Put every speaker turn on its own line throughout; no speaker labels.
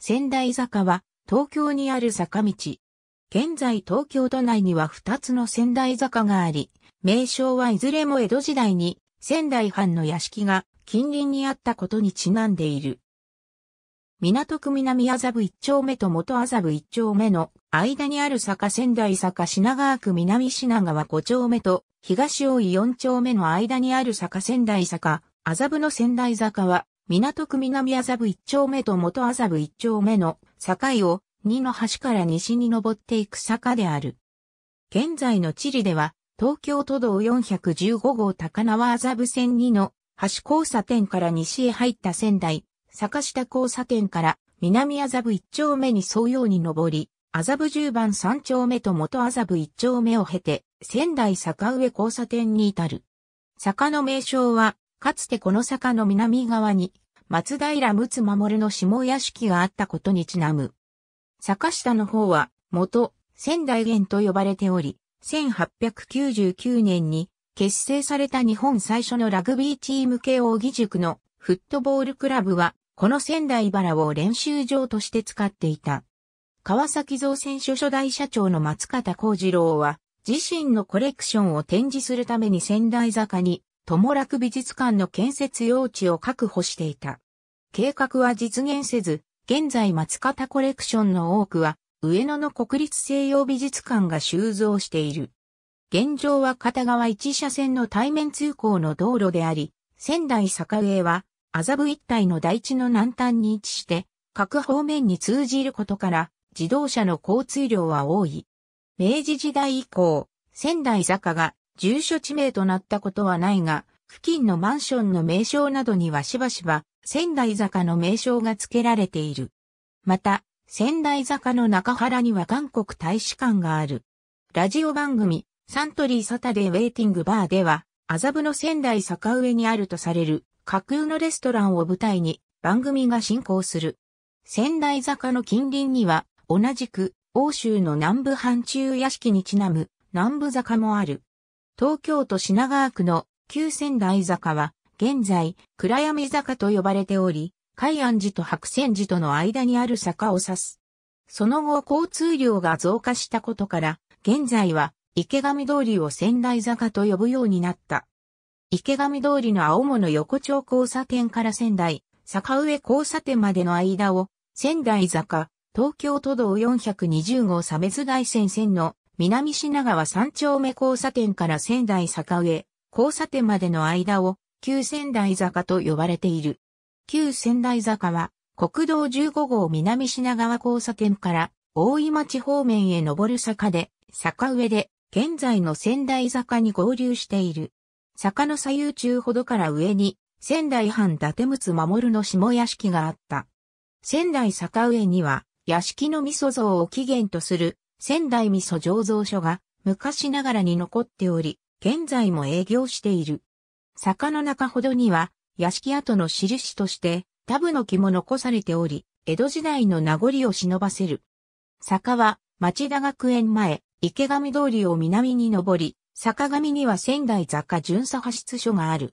仙台坂は東京にある坂道。現在東京都内には2つの仙台坂があり、名称はいずれも江戸時代に仙台藩の屋敷が近隣にあったことにちなんでいる。港区南麻布一丁目と元麻布一丁目の間にある坂仙台坂品川区南品川五丁目と東大井四丁目の間にある坂仙台坂、麻布の仙台坂は港区南麻布一丁目と元麻布一丁目の境を2の端から西に登っていく坂である。現在の地理では、東京都道415号高輪麻布線2の橋交差点から西へ入った仙台、坂下交差点から南麻布一丁目に沿うように登り、麻布十番三丁目と元麻布一丁目を経て、仙台坂上交差点に至る。坂の名称は、かつてこの坂の南側に、松平睦守の下屋敷があったことにちなむ。坂下の方は、元、仙台源と呼ばれており、1899年に結成された日本最初のラグビーチーム慶応義塾のフットボールクラブは、この仙台原を練習場として使っていた。川崎造船所初代社長の松方幸次郎は、自身のコレクションを展示するために仙台坂に友楽美術館の建設用地を確保していた。計画は実現せず、現在松方コレクションの多くは、上野の国立西洋美術館が収蔵している。現状は片側1車線の対面通行の道路であり、仙台坂上は、麻布一帯の台地の南端に位置して、各方面に通じることから、自動車の交通量は多い。明治時代以降、仙台坂が住所地名となったことはないが、付近のマンションの名称などにはしばしば仙台坂の名称が付けられている。また、仙台坂の中原には韓国大使館がある。ラジオ番組、サントリーサタデーウェイティングバーでは、麻布の仙台坂上にあるとされる架空のレストランを舞台に番組が進行する。仙台坂の近隣には、同じく欧州の南部範中屋敷にちなむ南部坂もある。東京都品川区の旧仙台坂は、現在、暗闇坂と呼ばれており、海安寺と白仙寺との間にある坂を指す。その後交通量が増加したことから、現在は池上通りを仙台坂と呼ぶようになった。池上通りの青物横丁交差点から仙台、坂上交差点までの間を、仙台坂、東京都道420号差別大線線の南品川三丁目交差点から仙台坂上、交差点までの間を、旧仙台坂と呼ばれている。旧仙台坂は、国道15号南品川交差点から大井町方面へ上る坂で、坂上で、現在の仙台坂に合流している。坂の左右中ほどから上に、仙台藩伊達睦守の下屋敷があった。仙台坂上には、屋敷の味噌像を起源とする仙台味噌醸造所が昔ながらに残っており、現在も営業している。坂の中ほどには、屋敷跡の印として、タブの木も残されており、江戸時代の名残を忍ばせる。坂は、町田学園前、池上通りを南に登り、坂上には仙台坂巡査派出所がある。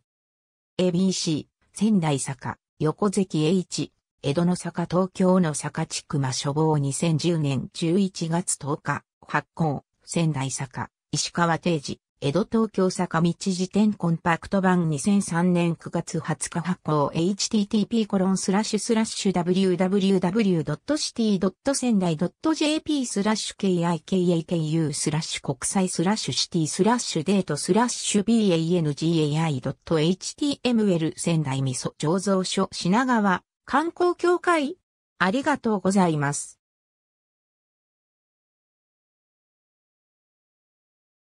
ABC、仙台坂、横関 H、江戸の坂東京の坂地区間処方2010年11月10日、発行、仙台坂、石川定時、江戸東京坂道辞典コンパクト版2003年9月20日発行 http コロンスラッシュスラッシュ www.city.sendai.jp スラッシュ kikaku スラッシュ国際スラッシュシティスラッシュデートスラッシュ bangai.html 仙台味噌醸造所品川観光協会ありがとうございます。